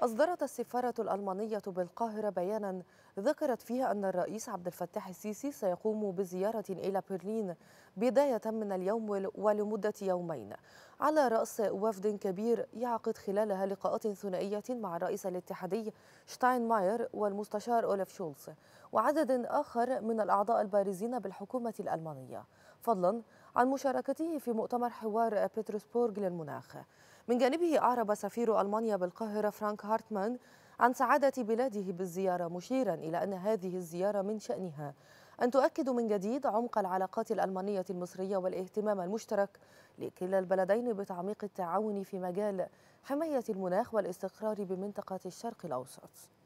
أصدرت السفارة الألمانية بالقاهرة بيانا ذكرت فيها أن الرئيس عبد الفتاح السيسي سيقوم بزيارة إلى برلين بداية من اليوم ولمدة يومين على رأس وفد كبير يعقد خلالها لقاءات ثنائية مع الرئيس الاتحادي شتاينماير والمستشار أولف شولز وعدد آخر من الأعضاء البارزين بالحكومة الألمانية فضلا عن مشاركته في مؤتمر حوار بيترسبورغ للمناخ من جانبه أعرب سفير ألمانيا بالقاهرة فرانك هارتمان عن سعادة بلاده بالزيارة مشيرا إلى أن هذه الزيارة من شأنها أن تؤكد من جديد عمق العلاقات الألمانية المصرية والاهتمام المشترك لكلا البلدين بتعميق التعاون في مجال حماية المناخ والاستقرار بمنطقة الشرق الأوسط